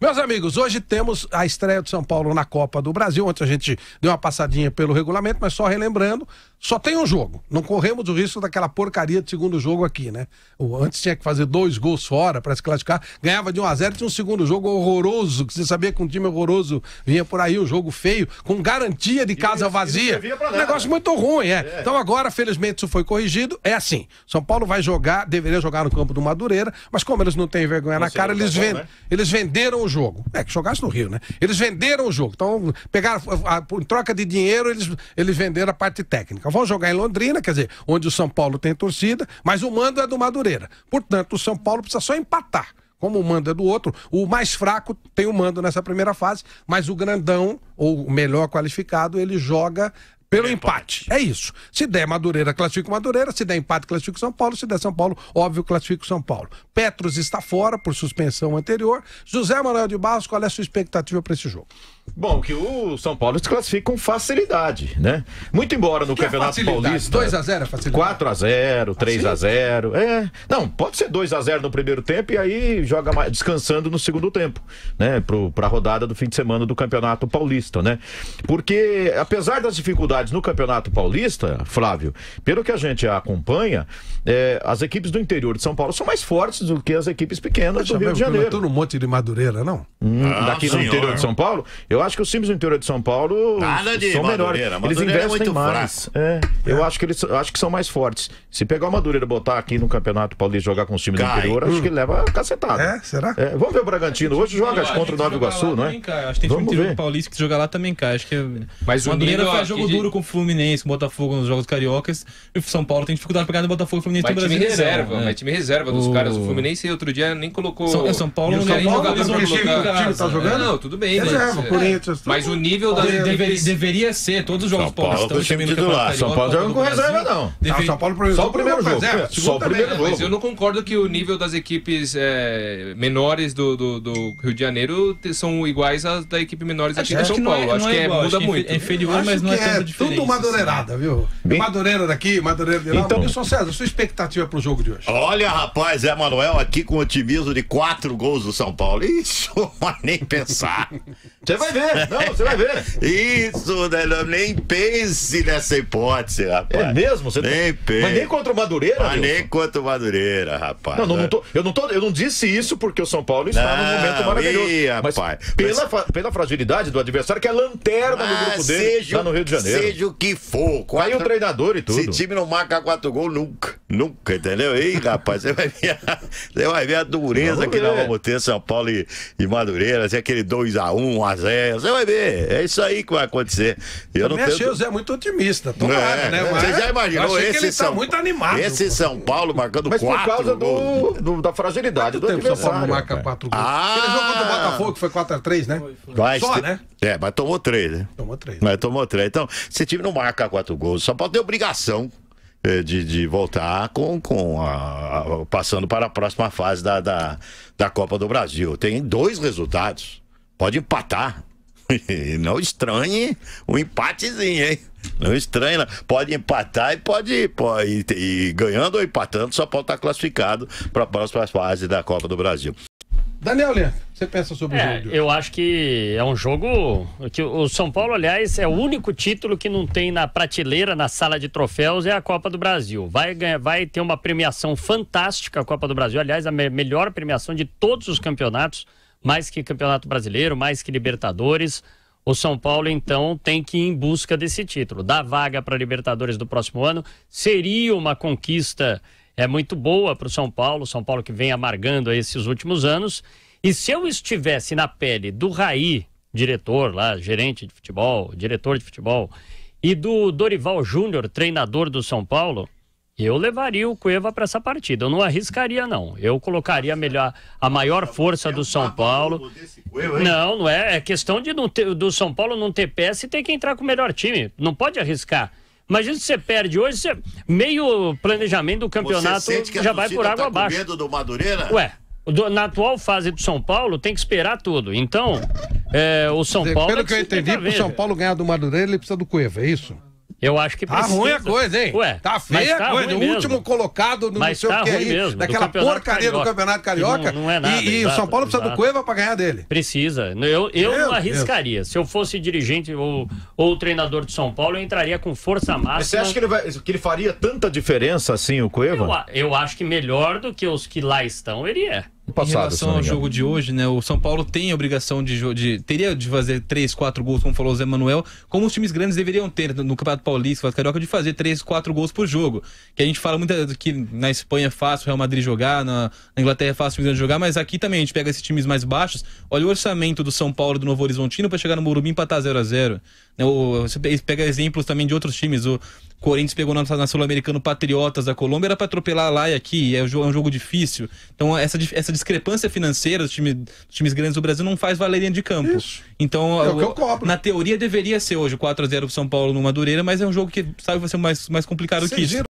Meus amigos, hoje temos a estreia do São Paulo na Copa do Brasil. Ontem a gente deu uma passadinha pelo regulamento, mas só relembrando, só tem um jogo. Não corremos o risco daquela porcaria de segundo jogo aqui, né? Antes tinha que fazer dois gols fora para se classificar. Ganhava de 1 a 0 tinha um segundo jogo horroroso, que você sabia que um time horroroso vinha por aí, um jogo feio, com garantia de casa e, vazia. Um negócio muito ruim, é. é. Então agora, felizmente, isso foi corrigido. É assim. São Paulo vai jogar, deveria jogar no campo do Madureira, mas como eles não têm vergonha não na cara, tá eles, vend... né? eles venderam o jogo. É, que jogasse no Rio, né? Eles venderam o jogo. Então, pegaram, em troca de dinheiro, eles, eles venderam a parte técnica. Carioca. Vão jogar em Londrina, quer dizer, onde o São Paulo tem torcida, mas o mando é do Madureira. Portanto, o São Paulo precisa só empatar. Como o mando é do outro, o mais fraco tem o mando nessa primeira fase, mas o grandão, ou o melhor qualificado, ele joga pelo é empate. empate. É isso. Se der Madureira, classifica Madureira. Se der empate, classifica São Paulo. Se der São Paulo, óbvio, classifica São Paulo. Petros está fora por suspensão anterior. José Manuel de Barros, qual é a sua expectativa para esse jogo? Bom, que o São Paulo se classifica com facilidade, né? Muito embora no que é Campeonato é Paulista. 2 a 0 é facilidade. 4x0, 3x0. Ah, é. Não, pode ser 2x0 no primeiro tempo e aí joga mais, descansando no segundo tempo, né? para a rodada do fim de semana do Campeonato Paulista, né? Porque apesar das dificuldades dificuldades no Campeonato Paulista, Flávio, pelo que a gente acompanha, é, as equipes do interior de São Paulo são mais fortes do que as equipes pequenas do Rio de Janeiro. Não um monte de Madureira, não? Hum, ah, daqui senhor. no interior de São Paulo? Eu acho que os times do interior de São Paulo Nada de são melhores. Eles é investem é mais. É, eu é. acho que eles acho que são mais fortes. Se pegar o Madureira e botar aqui no Campeonato Paulista jogar com os times Cai. do interior, hum. acho que leva cacetada. É, será? É, vamos ver o Bragantino. Hoje joga contra o Nova Iguaçu, não é? Acho que tem time do Paulista que joga lá também cai. Acho que Mas o Madureira faz jogo duro duro com o Fluminense, com o Botafogo nos jogos cariocas. E o São Paulo tem dificuldade pra ganhar no Botafogo e Fluminense no Brasil. Time reserva, né? Mas time reserva dos o... caras. O Fluminense outro dia nem colocou. São, é, São Paulo não ganhou jogador O time tá jogando? Não, tudo bem. Reserva, é. Corinthians. Mas o nível da. Deveria ser, todos os jogos paulistas. São Paulo tá titular. São Paulo tá joga com reserva, não. São Paulo Só o primeiro jogo. Só o primeiro jogo. Mas eu não concordo que o nível das equipes é, menores do Rio de Janeiro são iguais às da equipe menores aqui de São Paulo. Acho que muda muito. É inferior, mas não é tanto diferente. Tudo madureirada, assim. viu? Bem... É madureira daqui, madureira de lá. Então, Wilson César, sua expectativa pro jogo de hoje? Olha, rapaz, é Manuel aqui com otimismo de quatro gols do São Paulo. Isso, mas nem pensar. Você vai ver, não, você vai ver. Isso, né, nem pense nessa hipótese, rapaz. É mesmo? Você nem tá... pense. Mas nem contra o Madureira, Mas nem contra o Madureira, rapaz. Não, não, não é. tô, eu, não tô, eu não disse isso porque o São Paulo está não, num momento maravilhoso. mas rapaz. pela, mas... pela fragilidade do adversário, que é lanterna mas do ah, grupo dele, lá no Rio de Janeiro seja o que for. Quatro... Aí o treinador e tudo. Esse time não marca quatro gols nunca. Nunca, entendeu? Ei, rapaz, você vai ver a, você vai ver a dureza vamos que nós vamos ter São Paulo e, e Madureira, se assim, aquele 2x1, 1x0, você vai ver. É isso aí que vai acontecer. Eu Também não tenho... achei o Zé muito otimista. Tomara, é, né? Mas você já imaginou esse que ele tá São... tá muito animado. Esse São Paulo marcando Mas quatro por causa do, do, da fragilidade Quanto do tempo São Paulo não marca quatro gols? Ah, Aquele jogo contra o Botafogo que foi 4x3, né? Foi, foi. Só, né? É, mas tomou três, né? Tomou três. Mas tomou três. Então, esse time não marca quatro gols. Só pode ter obrigação é, de, de, voltar com, com a, a, passando para a próxima fase da, da, da, Copa do Brasil. Tem dois resultados. Pode empatar. E não estranhe o empatezinho, hein? Não estranha. Pode empatar e pode, pode e, e ganhando ou empatando, só pode estar classificado para a próxima fase da Copa do Brasil. Daniel Leandro, você pensa sobre é, o jogo? Eu acho que é um jogo que o São Paulo, aliás, é o único título que não tem na prateleira, na sala de troféus, é a Copa do Brasil. Vai, ganhar, vai ter uma premiação fantástica a Copa do Brasil, aliás, a me melhor premiação de todos os campeonatos, mais que Campeonato Brasileiro, mais que Libertadores. O São Paulo, então, tem que ir em busca desse título. Dar vaga para Libertadores do próximo ano seria uma conquista é muito boa para o São Paulo, São Paulo que vem amargando esses últimos anos. E se eu estivesse na pele do Raí, diretor lá, gerente de futebol, diretor de futebol, e do Dorival Júnior, treinador do São Paulo, eu levaria o Cueva para essa partida. Eu não arriscaria, não. Eu colocaria melhor a maior força do São Paulo. Não, não é. É questão de não ter, do São Paulo não ter peça e ter que entrar com o melhor time. Não pode arriscar. Imagina se você perde hoje, você... meio planejamento do campeonato já vai por tá água tá abaixo. Com medo do Madureira? Ué, na atual fase do São Paulo tem que esperar tudo. Então, é, o São Paulo. Pelo é que, que eu entendi, para o São Paulo ganhar do Madureira, ele precisa do Cueva, é isso? Eu acho que tá precisa. Tá ruim a coisa, hein? Ué, tá feia tá a coisa. O último colocado no seu tá o que aí, mesmo, daquela porcaria do Campeonato Carioca. Não, não, é nada. E, e o São Paulo precisa exato. do Cueva pra ganhar dele. Precisa. Eu, eu não arriscaria. Deus. Se eu fosse dirigente ou, ou treinador de São Paulo, eu entraria com força máxima. Mas você acha que ele, vai, que ele faria tanta diferença assim, o Cueva? Eu, eu acho que melhor do que os que lá estão, ele é. Passado, em relação ao jogo de hoje, né? O São Paulo tem a obrigação de, de teria de fazer 3, 4 gols, como falou o Zé Manuel, como os times grandes deveriam ter no Campeonato Paulista, Vasco Carioca, de fazer 3, 4 gols por jogo. Que a gente fala muito que na Espanha é fácil o Real Madrid jogar, na, Inglaterra é fácil o Milan jogar, mas aqui também a gente pega esses times mais baixos. Olha o orçamento do São Paulo e do Novo Horizontino para chegar no Morumbi e empatar 0 a 0 né, Você pega exemplos também de outros times. O, Corinthians pegou na, na Sul-Americana Patriotas da Colômbia, era para atropelar lá e aqui, é um, jogo, é um jogo difícil. Então, essa, essa discrepância financeira dos, time, dos times grandes do Brasil não faz valeria de campo. Isso. Então, é eu, na teoria deveria ser hoje 4 a 0 pro São Paulo no Madureira, mas é um jogo que sabe vai ser mais, mais complicado que isso.